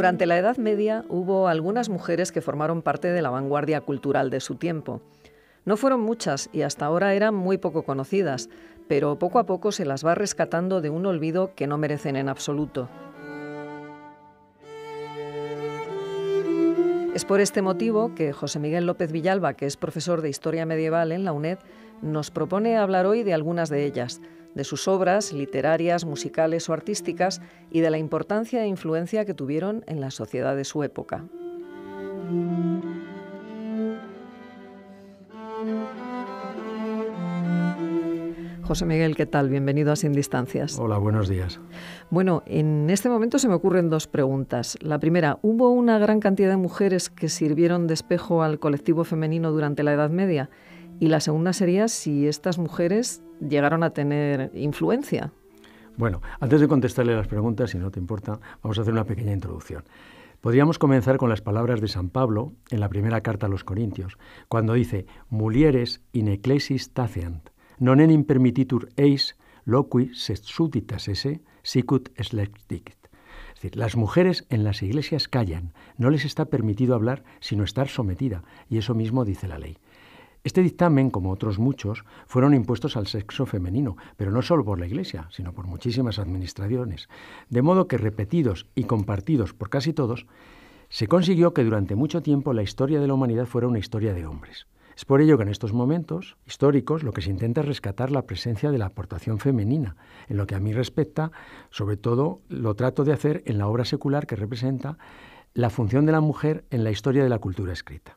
Durante la Edad Media hubo algunas mujeres que formaron parte de la vanguardia cultural de su tiempo. No fueron muchas y hasta ahora eran muy poco conocidas, pero poco a poco se las va rescatando de un olvido que no merecen en absoluto. Es por este motivo que José Miguel López Villalba, que es profesor de Historia Medieval en la UNED, nos propone hablar hoy de algunas de ellas de sus obras literarias, musicales o artísticas y de la importancia e influencia que tuvieron en la sociedad de su época. José Miguel, ¿qué tal? Bienvenido a Sin Distancias. Hola, buenos días. Bueno, en este momento se me ocurren dos preguntas. La primera, ¿hubo una gran cantidad de mujeres que sirvieron de espejo al colectivo femenino durante la Edad Media? Y la segunda sería si estas mujeres llegaron a tener influencia. Bueno, antes de contestarle las preguntas, si no te importa, vamos a hacer una pequeña introducción. Podríamos comenzar con las palabras de San Pablo en la primera carta a los Corintios, cuando dice: Mulieres in ecclesis taceant, non enim permititur eis loqui sed esse sicut Es decir, las mujeres en las iglesias callan, no les está permitido hablar sino estar sometida, y eso mismo dice la ley. Este dictamen, como otros muchos, fueron impuestos al sexo femenino, pero no solo por la Iglesia, sino por muchísimas administraciones, de modo que repetidos y compartidos por casi todos, se consiguió que durante mucho tiempo la historia de la humanidad fuera una historia de hombres. Es por ello que en estos momentos históricos lo que se intenta es rescatar la presencia de la aportación femenina. En lo que a mí respecta, sobre todo lo trato de hacer en la obra secular que representa la función de la mujer en la historia de la cultura escrita.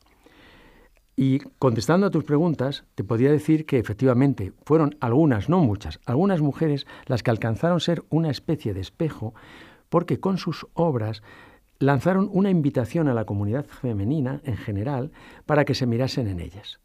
Y contestando a tus preguntas, te podría decir que efectivamente fueron algunas, no muchas, algunas mujeres las que alcanzaron ser una especie de espejo porque con sus obras lanzaron una invitación a la comunidad femenina en general para que se mirasen en ellas.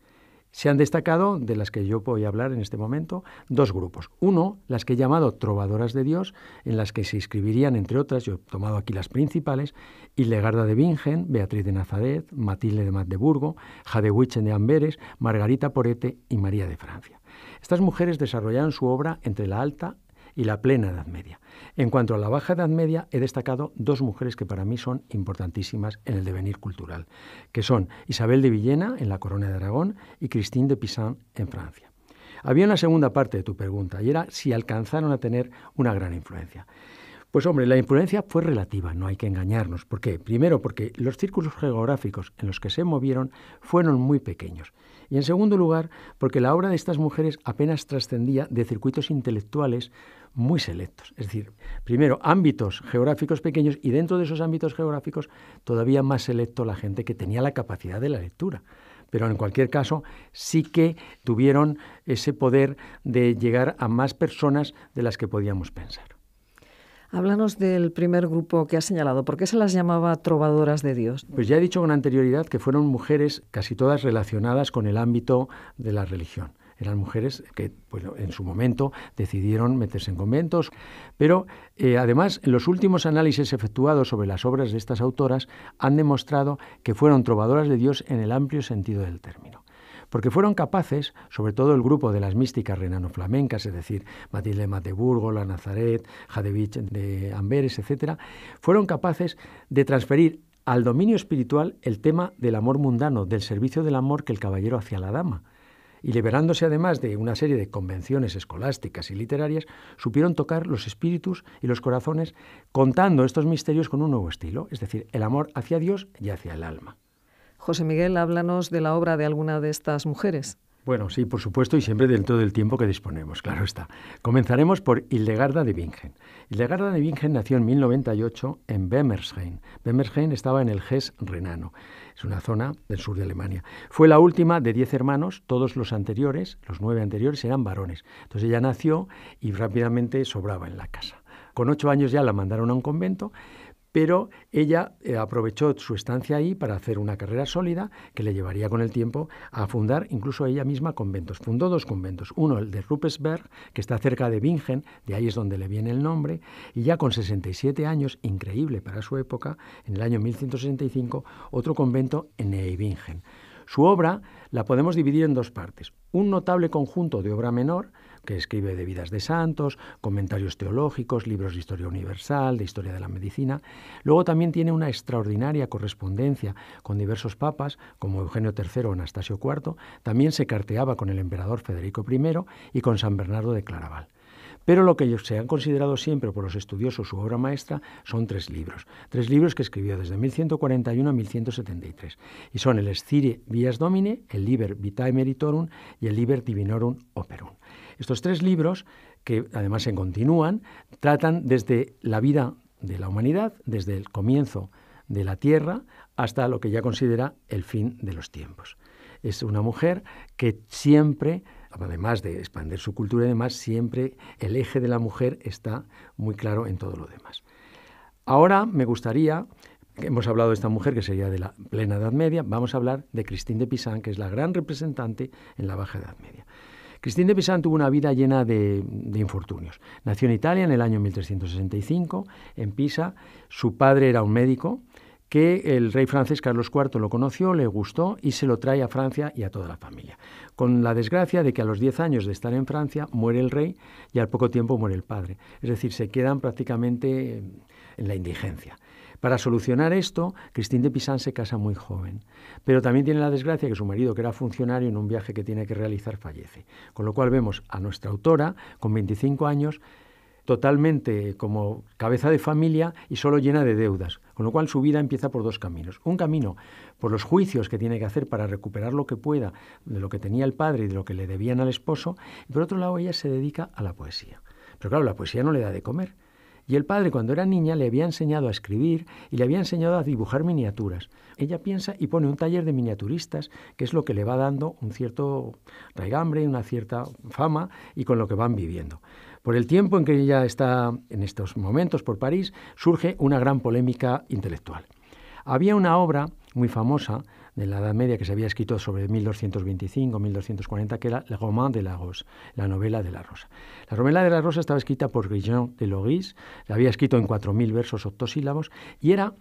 Se han destacado, de las que yo voy a hablar en este momento, dos grupos. Uno, las que he llamado Trovadoras de Dios, en las que se inscribirían, entre otras, yo he tomado aquí las principales, Hildegarda de Bingen, Beatriz de Nazaret, Matilde de Magdeburgo, Jadewichen de Amberes, Margarita Porete y María de Francia. Estas mujeres desarrollaron su obra entre la alta y la plena Edad Media. En cuanto a la Baja Edad Media, he destacado dos mujeres que para mí son importantísimas en el devenir cultural, que son Isabel de Villena en la Corona de Aragón y Christine de Pisan en Francia. Había una segunda parte de tu pregunta y era si alcanzaron a tener una gran influencia. Pues hombre, la influencia fue relativa, no hay que engañarnos. ¿Por qué? Primero porque los círculos geográficos en los que se movieron fueron muy pequeños. Y en segundo lugar, porque la obra de estas mujeres apenas trascendía de circuitos intelectuales muy selectos. Es decir, primero, ámbitos geográficos pequeños y dentro de esos ámbitos geográficos todavía más selecto la gente que tenía la capacidad de la lectura pero en cualquier caso sí que tuvieron ese poder de llegar a más personas de las que podíamos pensar. Háblanos del primer grupo que ha señalado. ¿Por qué se las llamaba trovadoras de Dios? Pues ya he dicho con anterioridad que fueron mujeres casi todas relacionadas con el ámbito de la religión eran mujeres que en su momento decidieron meterse en conventos. Pero eh, además, los últimos análisis efectuados sobre las obras de estas autoras han demostrado que fueron trovadoras de Dios en el amplio sentido del término porque fueron capaces, sobre todo el grupo de las místicas renano-flamencas, es decir, Matilde de Mateburgo, la Nazaret, Jadevich de Amberes, etc., fueron capaces de transferir al dominio espiritual el tema del amor mundano, del servicio del amor que el caballero hacía a la dama. Y liberándose además de una serie de convenciones escolásticas y literarias, supieron tocar los espíritus y los corazones contando estos misterios con un nuevo estilo, es decir, el amor hacia Dios y hacia el alma. José Miguel, háblanos de la obra de alguna de estas mujeres. Bueno, sí, por supuesto, y siempre dentro del tiempo que disponemos, claro está. Comenzaremos por Hildegarda de Wingen. Hildegarda de Wingen nació en 1098 en Bemersheim. Bemersheim estaba en el hess renano, es una zona del sur de Alemania. Fue la última de diez hermanos, todos los anteriores, los nueve anteriores, eran varones. Entonces ella nació y rápidamente sobraba en la casa. Con ocho años ya la mandaron a un convento, pero ella eh, aprovechó su estancia ahí para hacer una carrera sólida que le llevaría con el tiempo a fundar incluso ella misma conventos. Fundó dos conventos, uno el de Rupesberg, que está cerca de Bingen, de ahí es donde le viene el nombre, y ya con 67 años, increíble para su época, en el año 1165, otro convento en Eibingen. Su obra la podemos dividir en dos partes, un notable conjunto de obra menor, que escribe de vidas de santos, comentarios teológicos, libros de historia universal, de historia de la medicina. Luego también tiene una extraordinaria correspondencia con diversos papas, como Eugenio III o Anastasio IV. También se carteaba con el emperador Federico I y con San Bernardo de Claraval. Pero lo que se han considerado siempre por los estudiosos su obra maestra son tres libros. Tres libros que escribió desde 1141 a 1173. Y son el Escire Vias Domine, el Liber Vitae Meritorum y el Liber Divinorum Operum. Estos tres libros, que además se continúan, tratan desde la vida de la humanidad, desde el comienzo de la Tierra hasta lo que ya considera el fin de los tiempos. Es una mujer que siempre, además de expandir su cultura y demás, siempre el eje de la mujer está muy claro en todo lo demás. Ahora me gustaría, hemos hablado de esta mujer que sería de la plena Edad Media, vamos a hablar de Christine de Pisan, que es la gran representante en la Baja Edad Media. Cristín de Pizan tuvo una vida llena de, de, infortunios. Nació en Italia en el año 1365, en Pisa. Su padre era un médico que el rey francés Carlos IV lo conoció, le gustó y se lo trae a Francia y a toda la familia. Con la desgracia de que a los 10 años de estar en Francia muere el rey y al poco tiempo muere el padre. Es decir, se quedan prácticamente en la indigencia. Para solucionar esto, Christine de Pisán se casa muy joven, pero también tiene la desgracia que su marido, que era funcionario en un viaje que tiene que realizar, fallece. Con lo cual vemos a nuestra autora, con 25 años, totalmente como cabeza de familia y solo llena de deudas, con lo cual su vida empieza por dos caminos. Un camino por los juicios que tiene que hacer para recuperar lo que pueda de lo que tenía el padre y de lo que le debían al esposo, y por otro lado ella se dedica a la poesía. Pero claro, la poesía no le da de comer. Y el padre, cuando era niña, le había enseñado a escribir y le había enseñado a dibujar miniaturas. Ella piensa y pone un taller de miniaturistas, que es lo que le va dando un cierto raigambre, una cierta fama y con lo que van viviendo. Por el tiempo en que ella está en estos momentos por París, surge una gran polémica intelectual. Había una obra muy famosa de la Edad Media que se había escrito sobre 1225-1240, que era Le Roman de la Rose, la novela de la Rosa. La novela de la Rosa estaba escrita por Guillaume de Loris, la había escrito en 4.000 versos octosílabos y era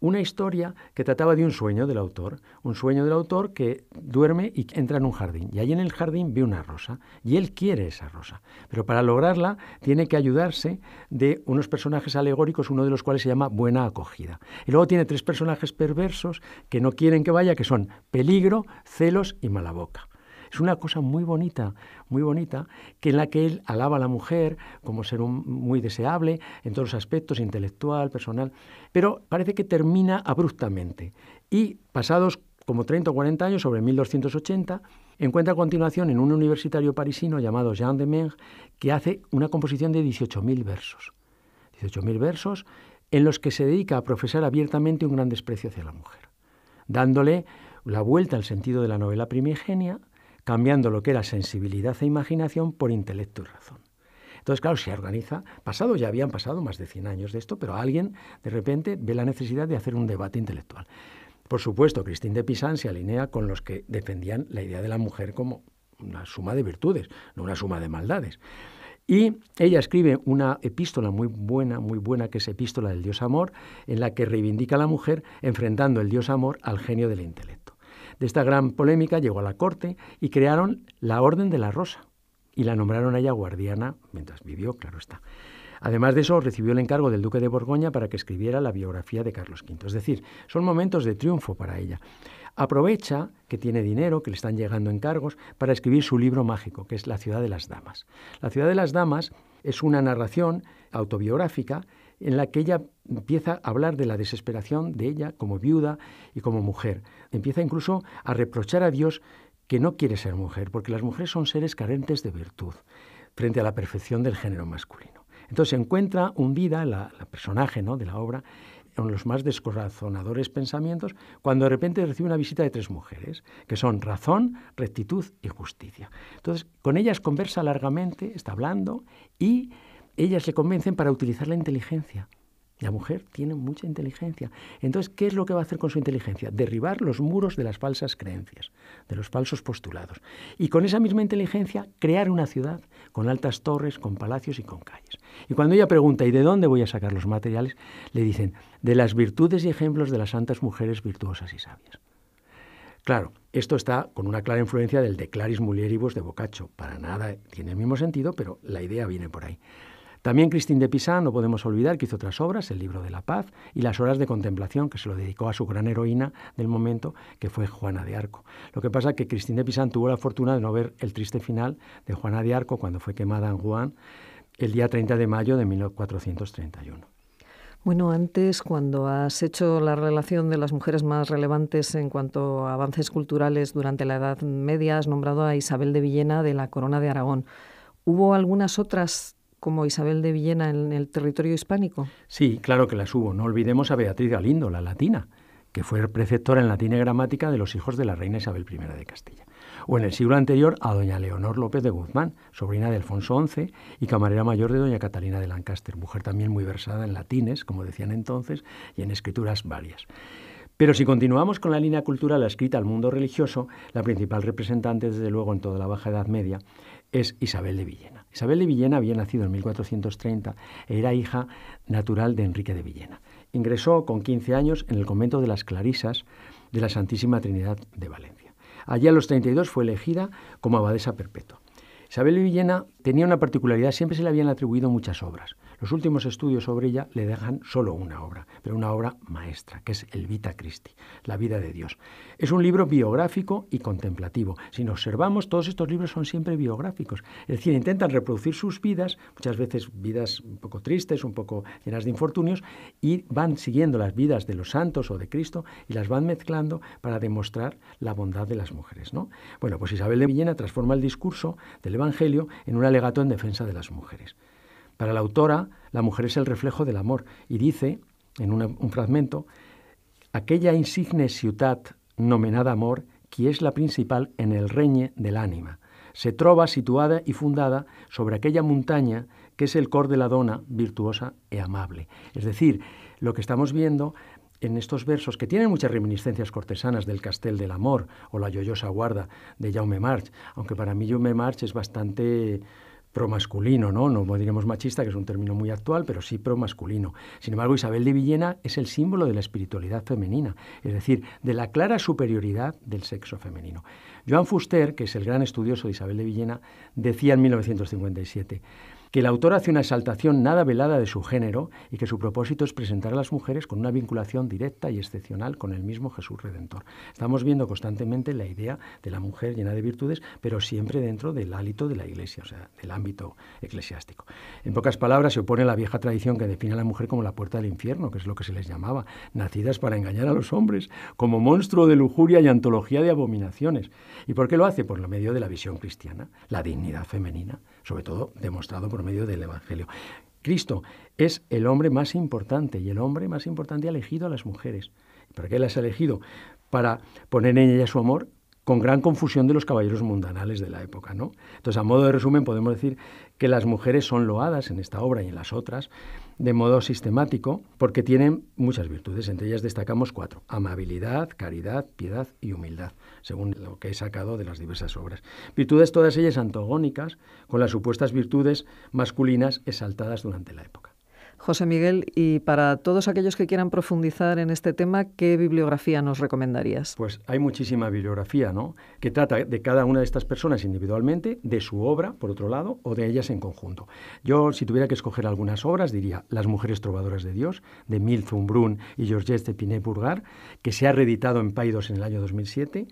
una historia que trataba de un sueño del autor, un sueño del autor que duerme y entra en un jardín, y ahí en el jardín ve una rosa, y él quiere esa rosa, pero para lograrla tiene que ayudarse de unos personajes alegóricos, uno de los cuales se llama Buena Acogida. Y luego tiene tres personajes perversos que no quieren que vaya, que son Peligro, Celos y Mala Boca. Es una cosa muy bonita, muy bonita, que en la que él alaba a la mujer como ser muy deseable en todos los aspectos, intelectual, personal, pero parece que termina abruptamente. Y pasados como 30 o 40 años, sobre 1280, encuentra a continuación en un universitario parisino llamado Jean de Meng, que hace una composición de 18.000 versos. 18.000 versos en los que se dedica a profesar abiertamente un gran desprecio hacia la mujer, dándole la vuelta al sentido de la novela primigenia, cambiando lo que era sensibilidad e imaginación por intelecto y razón. Entonces, claro, se organiza, pasado ya habían pasado más de 100 años de esto, pero alguien de repente ve la necesidad de hacer un debate intelectual. Por supuesto, Cristín de Pisan se alinea con los que defendían la idea de la mujer como una suma de virtudes, no una suma de maldades. Y ella escribe una epístola muy buena, muy buena, que es Epístola del Dios Amor, en la que reivindica a la mujer enfrentando el Dios Amor al genio del intelecto de esta gran polémica llegó a la corte y crearon la Orden de la Rosa y la nombraron a ella guardiana mientras vivió, claro está. Además de eso, recibió el encargo del duque de Borgoña para que escribiera la biografía de Carlos V. Es decir, son momentos de triunfo para ella. Aprovecha que tiene dinero, que le están llegando encargos, para escribir su libro mágico, que es La ciudad de las damas. La ciudad de las damas es una narración autobiográfica en la que ella empieza a hablar de la desesperación de ella como viuda y como mujer. Empieza incluso a reprochar a Dios que no quiere ser mujer, porque las mujeres son seres carentes de virtud frente a la perfección del género masculino. Entonces se encuentra hundida la, la personaje ¿no? de la obra en los más descorazonadores pensamientos cuando de repente recibe una visita de tres mujeres, que son razón, rectitud y justicia. Entonces con ellas conversa largamente, está hablando y ellas le convencen para utilizar la inteligencia. La mujer tiene mucha inteligencia. Entonces, ¿qué es lo que va a hacer con su inteligencia? Derribar los muros de las falsas creencias, de los falsos postulados. Y con esa misma inteligencia, crear una ciudad con altas torres, con palacios y con calles. Y cuando ella pregunta, ¿y de dónde voy a sacar los materiales? Le dicen, de las virtudes y ejemplos de las santas mujeres virtuosas y sabias. Claro, esto está con una clara influencia del De Claris Mulieribus de Boccaccio. Para nada tiene el mismo sentido, pero la idea viene por ahí. También Cristín de Pizán, no podemos olvidar que hizo otras obras, El libro de la paz y Las horas de contemplación, que se lo dedicó a su gran heroína del momento, que fue Juana de Arco. Lo que pasa es que Cristín de Pizán tuvo la fortuna de no ver el triste final de Juana de Arco cuando fue quemada en Juan el día 30 de mayo de 1431. Bueno, antes cuando has hecho la relación de las mujeres más relevantes en cuanto a avances culturales durante la Edad Media, has nombrado a Isabel de Villena de la Corona de Aragón. ¿Hubo algunas otras como Isabel de Villena en el territorio hispánico? Sí, claro que las hubo. No olvidemos a Beatriz Galindo, la latina, que fue preceptora en latín y gramática de los hijos de la reina Isabel I de Castilla. O en el siglo anterior a doña Leonor López de Guzmán, sobrina de Alfonso XI y camarera mayor de doña Catalina de Lancaster, mujer también muy versada en latines, como decían entonces, y en escrituras varias. Pero si continuamos con la línea cultural escrita al mundo religioso, la principal representante, desde luego, en toda la Baja Edad Media, es Isabel de Villena. Isabel de Villena había nacido en 1430, era hija natural de Enrique de Villena. Ingresó con 15 años en el convento de las Clarisas de la Santísima Trinidad de Valencia. Allí a los 32 fue elegida como abadesa perpetua. Isabel de Villena tenía una particularidad, siempre se le habían atribuido muchas obras. Los últimos estudios sobre ella le dejan solo una obra, pero una obra maestra, que es El Vita Christi, La vida de Dios. Es un libro biográfico y contemplativo. Si nos observamos, todos estos libros son siempre biográficos. Es decir, intentan reproducir sus vidas, muchas veces vidas un poco tristes, un poco llenas de infortunios, y van siguiendo las vidas de los santos o de Cristo y las van mezclando para demostrar la bondad de las mujeres. ¿no? Bueno, pues Isabel de Villena transforma el discurso del Evangelio en una alegato en defensa de las mujeres. Para la autora, la mujer es el reflejo del amor y dice, en un fragmento, aquella insigne ciudad nomenada amor, que es la principal en el reñe del ánima, se trova situada y fundada sobre aquella montaña que es el cor de la dona virtuosa e amable. Es decir, lo que estamos viendo en estos versos que tienen muchas reminiscencias cortesanas del Castel del Amor o la Yoyosa Guarda de Jaume March, aunque para mí Jaume March es bastante promasculino, ¿no? No diremos machista, que es un término muy actual, pero sí promasculino. Sin embargo, Isabel de Villena es el símbolo de la espiritualidad femenina, es decir, de la clara superioridad del sexo femenino. Joan Fuster, que es el gran estudioso de Isabel de Villena, decía en 1957, que el autor hace una exaltación nada velada de su género y que su propósito es presentar a las mujeres con una vinculación directa y excepcional con el mismo Jesús Redentor. Estamos viendo constantemente la idea de la mujer llena de virtudes, pero siempre dentro del hálito de la Iglesia, o sea, del ámbito eclesiástico. En pocas palabras, se opone a la vieja tradición que define a la mujer como la puerta del infierno, que es lo que se les llamaba, nacidas para engañar a los hombres, como monstruo de lujuria y antología de abominaciones. ¿Y por qué lo hace? Por lo medio de la visión cristiana, la dignidad femenina, sobre todo demostrado por medio del Evangelio. Cristo es el hombre más importante y el hombre más importante ha elegido a las mujeres. ¿Para qué las ha elegido? Para poner en ellas su amor con gran confusión de los caballeros mundanales de la época. ¿no? Entonces, a modo de resumen, podemos decir que las mujeres son loadas en esta obra y en las otras de modo sistemático porque tienen muchas virtudes, entre ellas destacamos cuatro, amabilidad, caridad, piedad y humildad, según lo que he sacado de las diversas obras. Virtudes todas ellas antagónicas con las supuestas virtudes masculinas exaltadas durante la época. José Miguel, y para todos aquellos que quieran profundizar en este tema, ¿qué bibliografía nos recomendarías? Pues hay muchísima bibliografía, Que trata de cada una de estas personas individualmente, de su obra, por otro lado, o de ellas en conjunto. Yo, si tuviera que escoger algunas obras, diría Las mujeres trovadoras de Dios, de Mil Brun y Georges de Pinet que se ha reeditado en Paidos en el año 2007,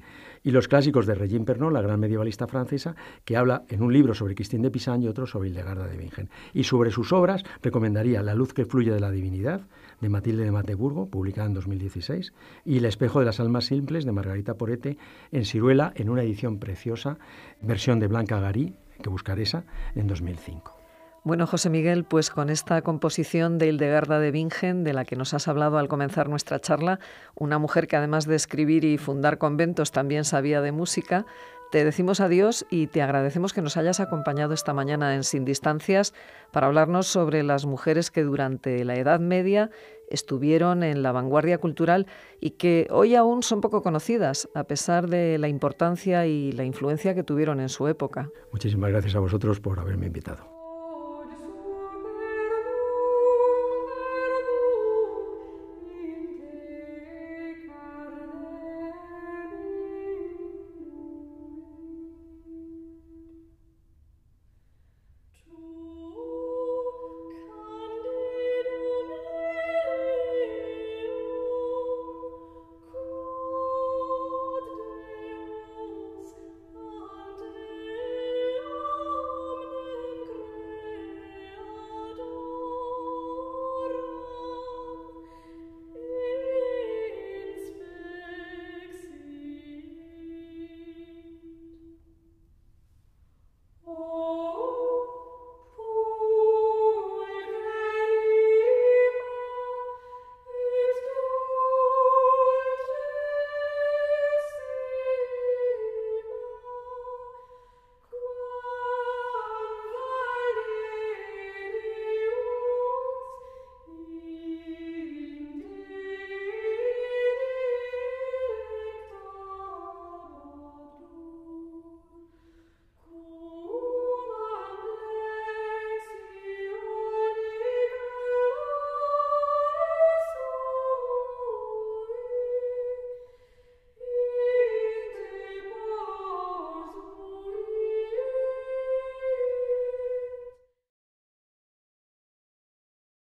y los clásicos de Regine Pernod, la gran medievalista francesa, que habla en un libro sobre Christine de Pisan y otro sobre Hildegarda de Bingen. Y sobre sus obras recomendaría La luz que fluye de la divinidad, de Matilde de Mateburgo, publicada en 2016, y El espejo de las almas simples, de Margarita Porete, en Siruela, en una edición preciosa, versión de Blanca Garí, que buscaré esa, en 2005. Bueno, José Miguel, pues con esta composición de Hildegarda de Bingen, de la que nos has hablado al comenzar nuestra charla, una mujer que además de escribir y fundar conventos también sabía de música, te decimos adiós y te agradecemos que nos hayas acompañado esta mañana en Sin Distancias para hablarnos sobre las mujeres que durante la Edad Media estuvieron en la vanguardia cultural y que hoy aún son poco conocidas, a pesar de la importancia y la influencia que tuvieron en su época. Muchísimas gracias a vosotros por haberme invitado.